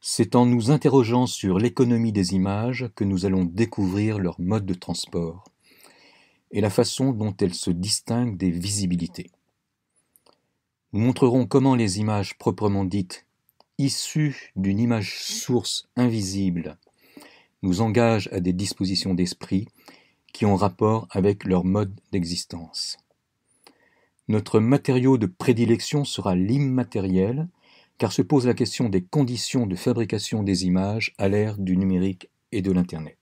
C'est en nous interrogeant sur l'économie des images que nous allons découvrir leur mode de transport et la façon dont elles se distinguent des visibilités. Nous montrerons comment les images proprement dites, issues d'une image source invisible, nous engagent à des dispositions d'esprit qui ont rapport avec leur mode d'existence. Notre matériau de prédilection sera l'immatériel, car se pose la question des conditions de fabrication des images à l'ère du numérique et de l'Internet.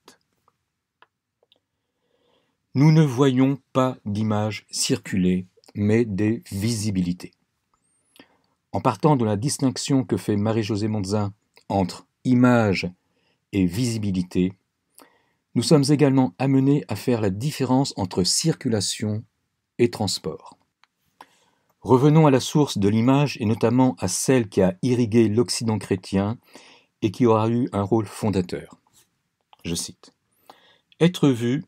Nous ne voyons pas d'images circuler, mais des visibilités. En partant de la distinction que fait Marie-Josée Monzin entre image et visibilité, nous sommes également amenés à faire la différence entre circulation et transport. Revenons à la source de l'image et notamment à celle qui a irrigué l'Occident chrétien et qui aura eu un rôle fondateur. Je cite. Être vu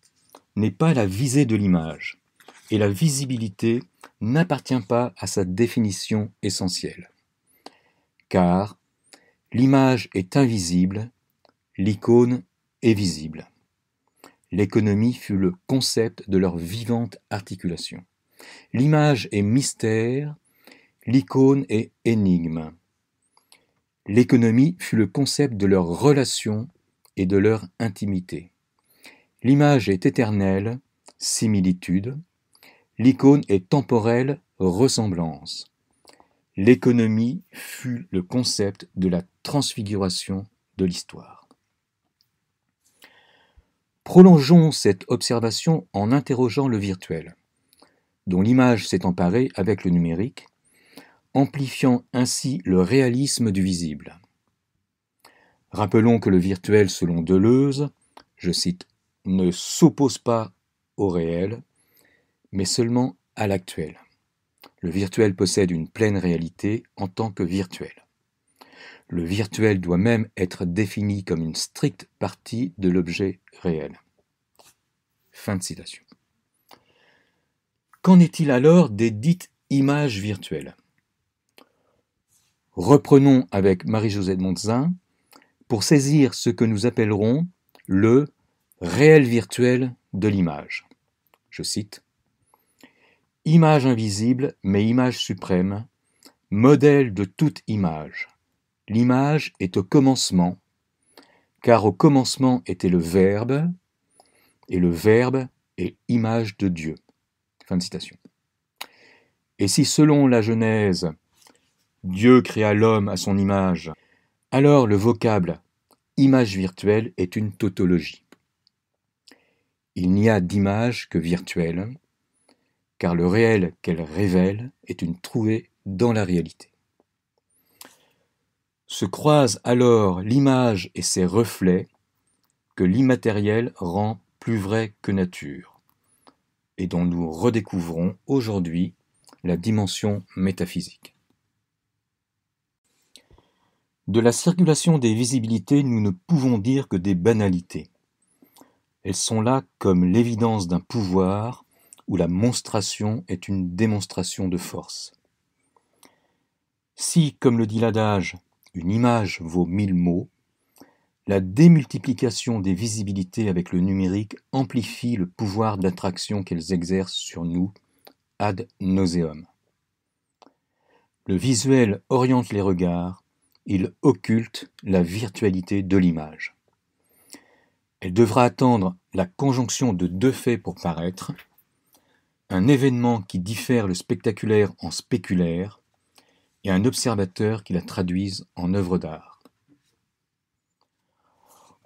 n'est pas la visée de l'image et la visibilité n'appartient pas à sa définition essentielle. Car l'image est invisible, l'icône est visible. L'économie fut le concept de leur vivante articulation. L'image est mystère, l'icône est énigme. L'économie fut le concept de leur relation et de leur intimité. L'image est éternelle, similitude. L'icône est temporelle, ressemblance. L'économie fut le concept de la transfiguration de l'histoire. Prolongeons cette observation en interrogeant le virtuel dont l'image s'est emparée avec le numérique, amplifiant ainsi le réalisme du visible. Rappelons que le virtuel, selon Deleuze, je cite, ne s'oppose pas au réel, mais seulement à l'actuel. Le virtuel possède une pleine réalité en tant que virtuel. Le virtuel doit même être défini comme une stricte partie de l'objet réel. Fin de citation. Qu'en est-il alors des dites images virtuelles Reprenons avec Marie-Josée de Montzin pour saisir ce que nous appellerons le réel virtuel de l'image. Je cite Image invisible, mais image suprême, modèle de toute image. L'image est au commencement, car au commencement était le Verbe, et le Verbe est image de Dieu. Fin de citation. Et si selon la Genèse, Dieu créa l'homme à son image, alors le vocable image virtuelle est une tautologie. Il n'y a d'image que virtuelle, car le réel qu'elle révèle est une trouvée dans la réalité. Se croisent alors l'image et ses reflets que l'immatériel rend plus vrai que nature et dont nous redécouvrons aujourd'hui la dimension métaphysique. De la circulation des visibilités, nous ne pouvons dire que des banalités. Elles sont là comme l'évidence d'un pouvoir où la monstration est une démonstration de force. Si, comme le dit l'adage, une image vaut mille mots, la démultiplication des visibilités avec le numérique amplifie le pouvoir d'attraction qu'elles exercent sur nous ad nauseum. Le visuel oriente les regards, il occulte la virtualité de l'image. Elle devra attendre la conjonction de deux faits pour paraître, un événement qui diffère le spectaculaire en spéculaire et un observateur qui la traduise en œuvre d'art.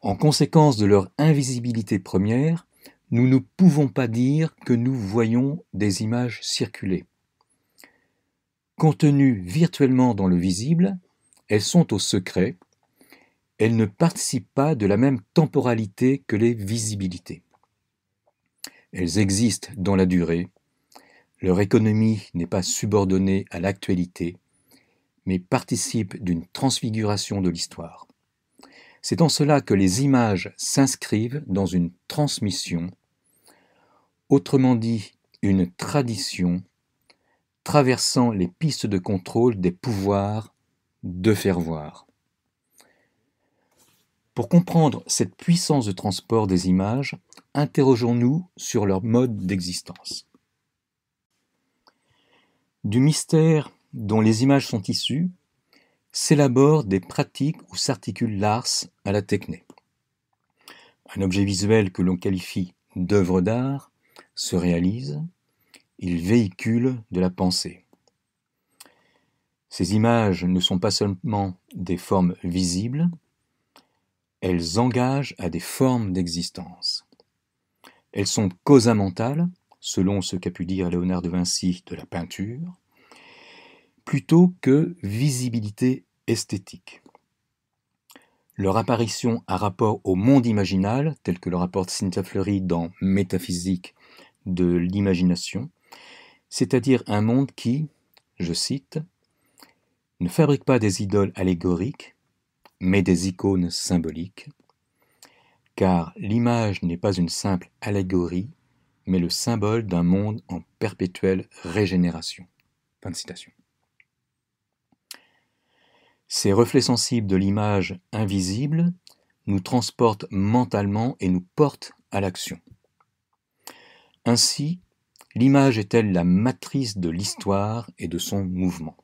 En conséquence de leur invisibilité première, nous ne pouvons pas dire que nous voyons des images circuler. Contenues virtuellement dans le visible, elles sont au secret, elles ne participent pas de la même temporalité que les visibilités. Elles existent dans la durée, leur économie n'est pas subordonnée à l'actualité, mais participe d'une transfiguration de l'histoire. C'est en cela que les images s'inscrivent dans une transmission, autrement dit une tradition, traversant les pistes de contrôle des pouvoirs de faire voir. Pour comprendre cette puissance de transport des images, interrogeons-nous sur leur mode d'existence. Du mystère dont les images sont issues, s'élaborent des pratiques où s'articule l'ars à la techné. Un objet visuel que l'on qualifie d'œuvre d'art se réalise, il véhicule de la pensée. Ces images ne sont pas seulement des formes visibles, elles engagent à des formes d'existence. Elles sont causamentales, selon ce qu'a pu dire Léonard de Vinci de la peinture, plutôt que visibilité esthétique. Leur apparition a rapport au monde imaginal, tel que le rapporte Cynthia Fleury dans Métaphysique de l'imagination, c'est-à-dire un monde qui, je cite, ne fabrique pas des idoles allégoriques, mais des icônes symboliques, car l'image n'est pas une simple allégorie, mais le symbole d'un monde en perpétuelle régénération. Fin de citation. Ces reflets sensibles de l'image invisible nous transportent mentalement et nous portent à l'action. Ainsi, l'image est-elle la matrice de l'histoire et de son mouvement.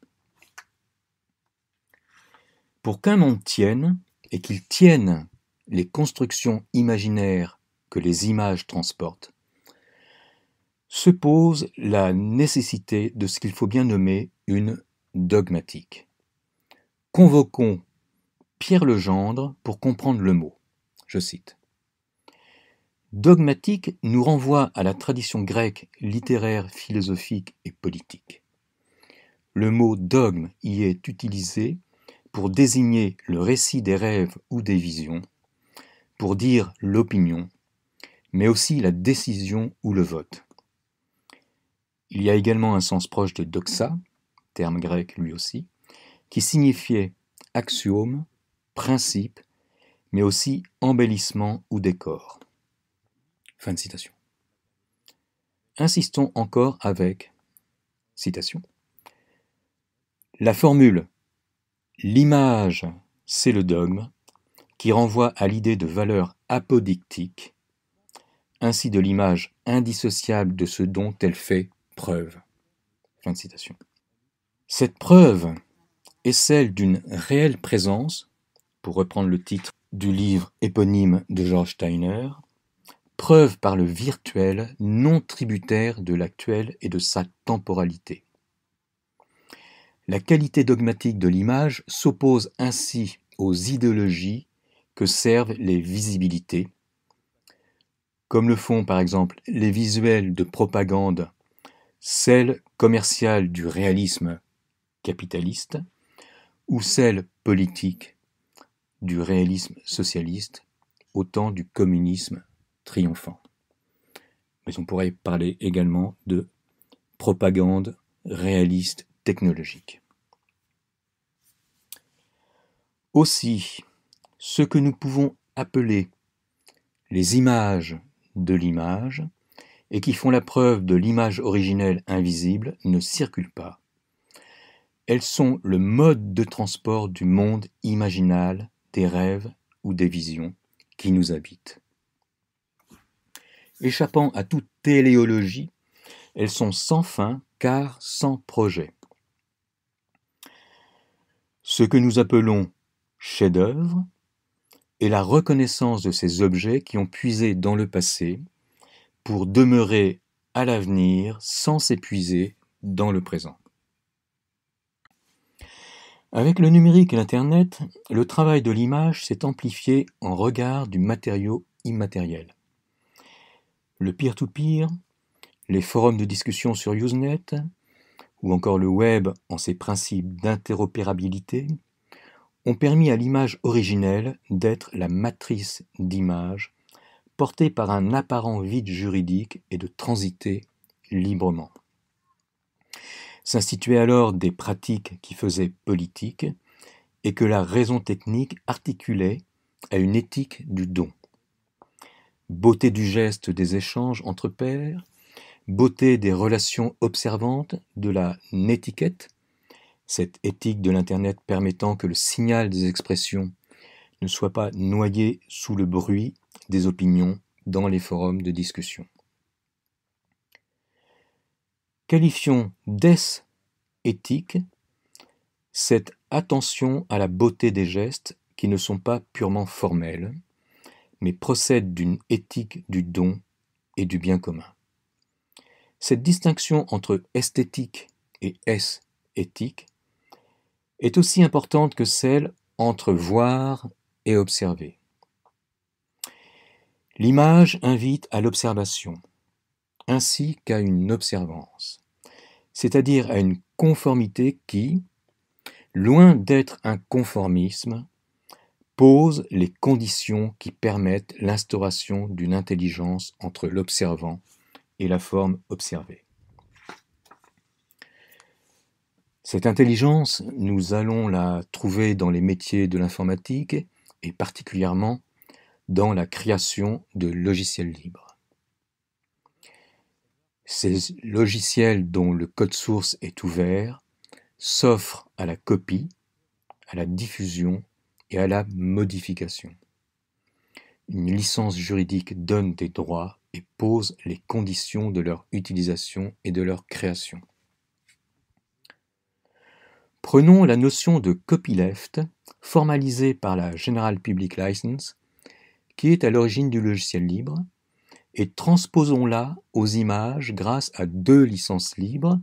Pour qu'un monde tienne, et qu'il tienne les constructions imaginaires que les images transportent, se pose la nécessité de ce qu'il faut bien nommer une dogmatique. Convoquons Pierre Legendre pour comprendre le mot. Je cite. Dogmatique nous renvoie à la tradition grecque littéraire, philosophique et politique. Le mot dogme y est utilisé pour désigner le récit des rêves ou des visions, pour dire l'opinion, mais aussi la décision ou le vote. Il y a également un sens proche de doxa, terme grec lui aussi, qui signifiait axiome, principe, mais aussi embellissement ou décor. Fin de citation. Insistons encore avec citation. La formule l'image, c'est le dogme qui renvoie à l'idée de valeur apodictique, ainsi de l'image indissociable de ce dont elle fait preuve. Fin de citation. Cette preuve et celle d'une réelle présence, pour reprendre le titre du livre éponyme de George Steiner, preuve par le virtuel non tributaire de l'actuel et de sa temporalité. La qualité dogmatique de l'image s'oppose ainsi aux idéologies que servent les visibilités, comme le font par exemple les visuels de propagande, celle commerciales du réalisme capitaliste, ou celle politique du réalisme socialiste au temps du communisme triomphant. Mais on pourrait parler également de propagande réaliste technologique. Aussi, ce que nous pouvons appeler les images de l'image et qui font la preuve de l'image originelle invisible ne circulent pas. Elles sont le mode de transport du monde imaginal, des rêves ou des visions qui nous habitent. Échappant à toute téléologie, elles sont sans fin car sans projet. Ce que nous appelons chef-d'œuvre est la reconnaissance de ces objets qui ont puisé dans le passé pour demeurer à l'avenir sans s'épuiser dans le présent. Avec le numérique et l'Internet, le travail de l'image s'est amplifié en regard du matériau immatériel. Le peer-to-peer, les forums de discussion sur Usenet, ou encore le web en ses principes d'interopérabilité, ont permis à l'image originelle d'être la matrice d'image portée par un apparent vide juridique et de transiter librement. S'instituaient alors des pratiques qui faisaient politique et que la raison technique articulait à une éthique du don. Beauté du geste des échanges entre pairs, beauté des relations observantes, de la nétiquette, cette éthique de l'Internet permettant que le signal des expressions ne soit pas noyé sous le bruit des opinions dans les forums de discussion. Qualifions des éthique cette attention à la beauté des gestes qui ne sont pas purement formels, mais procèdent d'une éthique du don et du bien commun. Cette distinction entre esthétique et esthétique éthique est aussi importante que celle entre voir et observer. L'image invite à l'observation, ainsi qu'à une observance c'est-à-dire à une conformité qui, loin d'être un conformisme, pose les conditions qui permettent l'instauration d'une intelligence entre l'observant et la forme observée. Cette intelligence, nous allons la trouver dans les métiers de l'informatique et particulièrement dans la création de logiciels libres. Ces logiciels dont le code source est ouvert s'offrent à la copie, à la diffusion et à la modification. Une licence juridique donne des droits et pose les conditions de leur utilisation et de leur création. Prenons la notion de copyleft, formalisée par la General Public License, qui est à l'origine du logiciel libre, et transposons-la aux images grâce à deux licences libres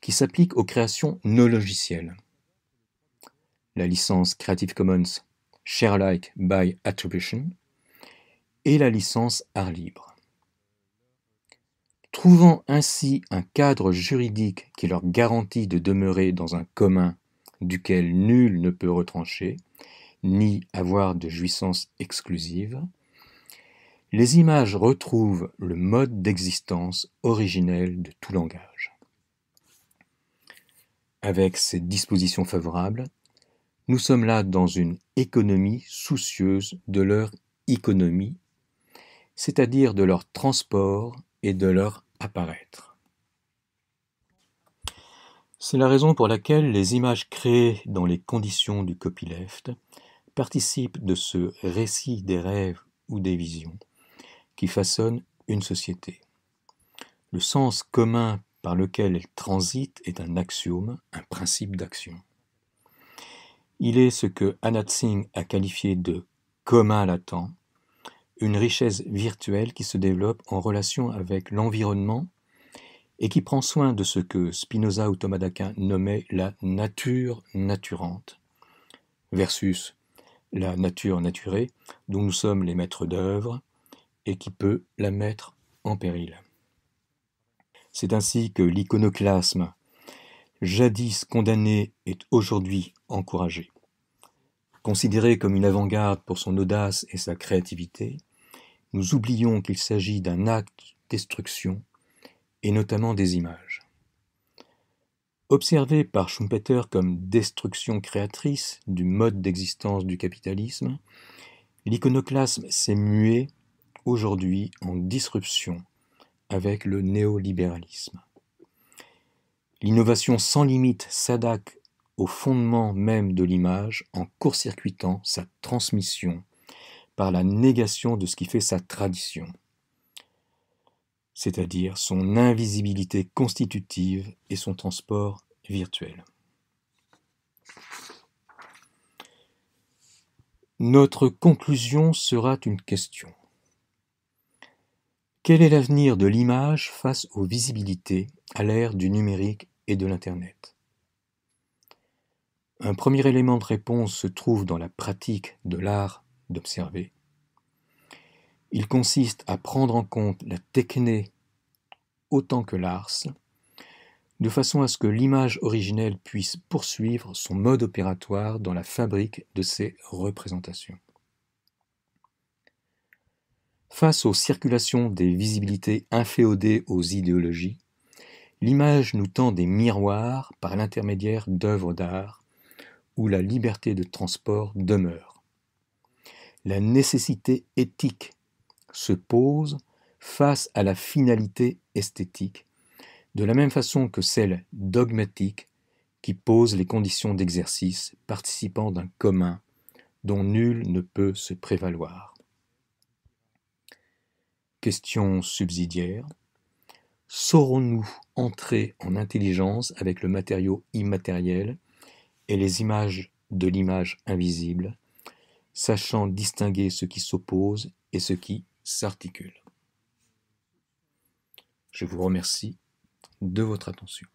qui s'appliquent aux créations non logicielles. La licence Creative Commons Share Sharealike by Attribution et la licence Art Libre. Trouvant ainsi un cadre juridique qui leur garantit de demeurer dans un commun duquel nul ne peut retrancher, ni avoir de jouissance exclusive, les images retrouvent le mode d'existence originel de tout langage. Avec ces dispositions favorables, nous sommes là dans une économie soucieuse de leur économie, c'est-à-dire de leur transport et de leur apparaître. C'est la raison pour laquelle les images créées dans les conditions du copyleft participent de ce récit des rêves ou des visions qui façonne une société. Le sens commun par lequel elle transite est un axiome, un principe d'action. Il est ce que Anat Singh a qualifié de commun latent, une richesse virtuelle qui se développe en relation avec l'environnement et qui prend soin de ce que Spinoza ou Thomas d'Aquin nommaient la nature naturante, versus la nature naturée, dont nous sommes les maîtres d'œuvre, et qui peut la mettre en péril. C'est ainsi que l'iconoclasme, jadis condamné, est aujourd'hui encouragé. Considéré comme une avant-garde pour son audace et sa créativité, nous oublions qu'il s'agit d'un acte de destruction, et notamment des images. Observé par Schumpeter comme destruction créatrice du mode d'existence du capitalisme, l'iconoclasme s'est mué aujourd'hui en disruption avec le néolibéralisme. L'innovation sans limite s'adapte au fondement même de l'image en court-circuitant sa transmission par la négation de ce qui fait sa tradition, c'est-à-dire son invisibilité constitutive et son transport virtuel. Notre conclusion sera une question. Quel est l'avenir de l'image face aux visibilités à l'ère du numérique et de l'Internet Un premier élément de réponse se trouve dans la pratique de l'art d'observer. Il consiste à prendre en compte la techné autant que l'ars, de façon à ce que l'image originelle puisse poursuivre son mode opératoire dans la fabrique de ses représentations. Face aux circulations des visibilités inféodées aux idéologies, l'image nous tend des miroirs par l'intermédiaire d'œuvres d'art où la liberté de transport demeure. La nécessité éthique se pose face à la finalité esthétique, de la même façon que celle dogmatique qui pose les conditions d'exercice participant d'un commun dont nul ne peut se prévaloir. Question subsidiaire saurons-nous entrer en intelligence avec le matériau immatériel et les images de l'image invisible, sachant distinguer ce qui s'oppose et ce qui s'articule Je vous remercie de votre attention.